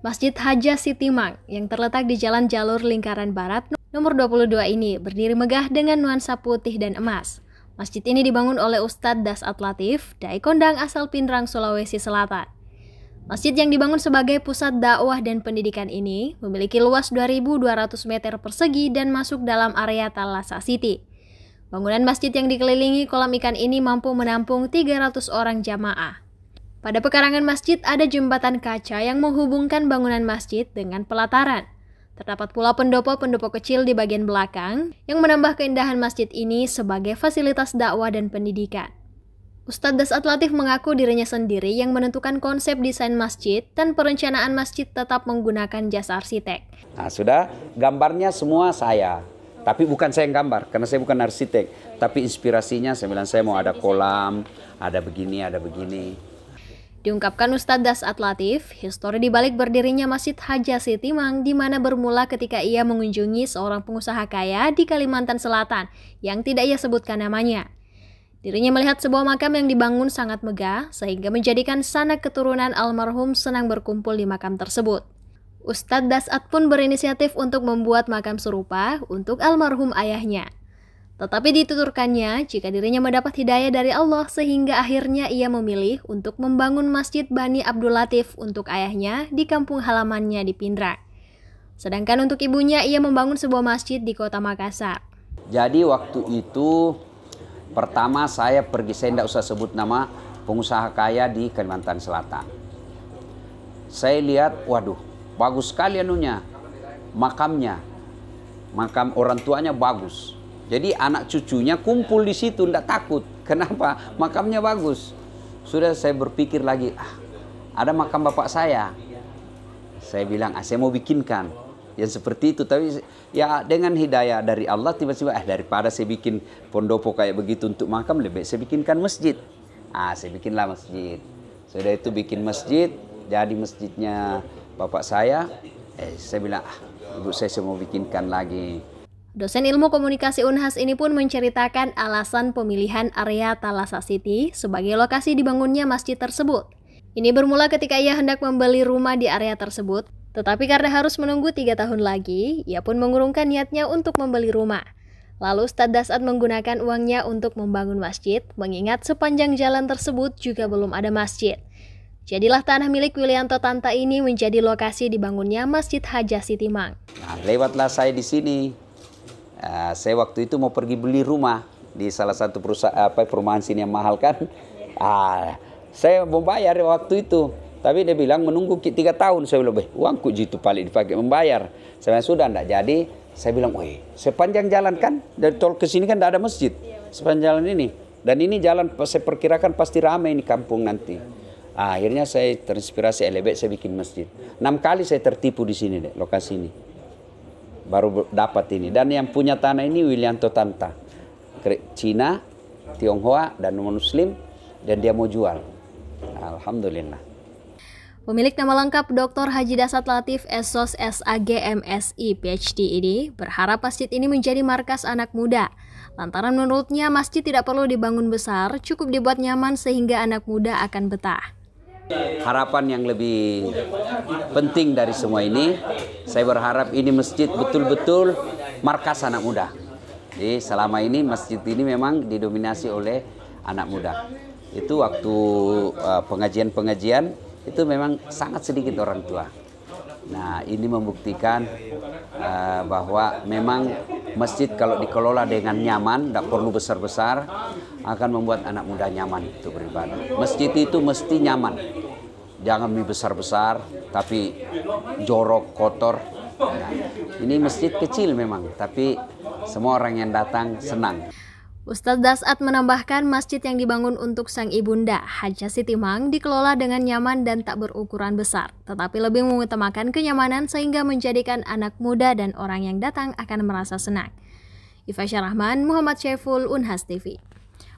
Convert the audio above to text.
Masjid Haja Siti Mang yang terletak di Jalan Jalur Lingkaran Barat nomor 22 ini berdiri megah dengan nuansa putih dan emas. Masjid ini dibangun oleh Ustadz Das Atlatif, dai kondang asal Pindrang, Sulawesi Selatan. Masjid yang dibangun sebagai pusat dakwah dan pendidikan ini memiliki luas 2.200 meter persegi dan masuk dalam area Talasa City. Bangunan masjid yang dikelilingi kolam ikan ini mampu menampung 300 orang jamaah. Pada pekarangan masjid ada jembatan kaca yang menghubungkan bangunan masjid dengan pelataran. Terdapat pula pendopo-pendopo kecil di bagian belakang yang menambah keindahan masjid ini sebagai fasilitas dakwah dan pendidikan. Ustadz Das Latif mengaku dirinya sendiri yang menentukan konsep desain masjid dan perencanaan masjid tetap menggunakan jasa arsitek. Nah, sudah gambarnya semua saya. Tapi bukan saya yang gambar, karena saya bukan arsitek. Tapi inspirasinya saya bilang saya mau ada kolam, ada begini, ada begini. Diungkapkan Ustadz Das Atlatif, histori dibalik berdirinya Masjid Haja Siti Mang di mana bermula ketika ia mengunjungi seorang pengusaha kaya di Kalimantan Selatan yang tidak ia sebutkan namanya. Dirinya melihat sebuah makam yang dibangun sangat megah sehingga menjadikan sanak keturunan almarhum senang berkumpul di makam tersebut. Ustadz Dasat pun berinisiatif untuk membuat makam serupa untuk almarhum ayahnya. Tetapi dituturkannya jika dirinya mendapat hidayah dari Allah sehingga akhirnya ia memilih untuk membangun Masjid Bani Abdul Latif untuk ayahnya di kampung halamannya di Pindrak. Sedangkan untuk ibunya ia membangun sebuah masjid di kota Makassar. Jadi waktu itu pertama saya pergi, saya tidak usah sebut nama pengusaha kaya di Kalimantan Selatan. Saya lihat, waduh, bagus sekali anunya, makamnya, makam orang tuanya bagus jadi anak cucunya kumpul di situ, tidak takut. Kenapa? Makamnya bagus. Sudah saya berpikir lagi, ah, ada makam bapak saya. Saya bilang, ah, saya mau bikinkan. Ya seperti itu, tapi ya dengan hidayah dari Allah tiba-tiba, eh daripada saya bikin pondopo kayak begitu untuk makam, lebih saya bikinkan masjid. Ah, saya bikinlah masjid. Sudah itu bikin masjid, jadi masjidnya bapak saya. Eh, saya bilang, ah, ibu saya, saya mau bikinkan lagi Dosen ilmu komunikasi Unhas ini pun menceritakan alasan pemilihan area Talasa City sebagai lokasi dibangunnya masjid tersebut. Ini bermula ketika ia hendak membeli rumah di area tersebut, tetapi karena harus menunggu tiga tahun lagi, ia pun mengurungkan niatnya untuk membeli rumah. Lalu Ustadz Dasat menggunakan uangnya untuk membangun masjid, mengingat sepanjang jalan tersebut juga belum ada masjid. Jadilah tanah milik Wilianto Tanta ini menjadi lokasi dibangunnya Masjid Haja Sitimang. Nah, lewatlah saya di sini, Ah, saya waktu itu mau pergi beli rumah di salah satu perusahaan apa perumahan sini yang mahal kan. Ah, saya mau bayar waktu itu. Tapi dia bilang menunggu tiga tahun. Saya lebih. uangku jitu paling dipakai membayar. Saya sudah tidak jadi. Saya bilang, woi sepanjang jalan kan, dari tol ke sini kan tidak ada masjid. Sepanjang jalan ini. Dan ini jalan, saya perkirakan pasti ramai ini kampung nanti. Ah, akhirnya saya terinspirasi lebih, saya bikin masjid. Enam kali saya tertipu di sini, deh, lokasi ini baru dapat ini. Dan yang punya tanah ini William Tanta, Cina, Tionghoa, dan muslim dan dia mau jual. Alhamdulillah. Pemilik nama lengkap Dr. Haji Dasat Latif Esos SAG MSI PhD ini berharap masjid ini menjadi markas anak muda. Lantaran menurutnya masjid tidak perlu dibangun besar, cukup dibuat nyaman sehingga anak muda akan betah. Harapan yang lebih penting dari semua ini, saya berharap ini masjid betul-betul markas anak muda. Jadi selama ini masjid ini memang didominasi oleh anak muda. Itu waktu eh, pengajian-pengajian itu memang sangat sedikit orang tua. Nah ini membuktikan uh, bahwa memang masjid kalau dikelola dengan nyaman, tidak perlu besar-besar, akan membuat anak muda nyaman itu beribadah. Masjid itu mesti nyaman, jangan lebih besar-besar, tapi jorok, kotor. Nah, ini masjid kecil memang, tapi semua orang yang datang senang. Ustadz Dasat menambahkan masjid yang dibangun untuk sang ibunda, Haja Siti Mang, dikelola dengan nyaman dan tak berukuran besar, tetapi lebih mengutamakan kenyamanan sehingga menjadikan anak muda dan orang yang datang akan merasa senang. Iva Syarahman, Muhammad Syaiful, Unhas TV.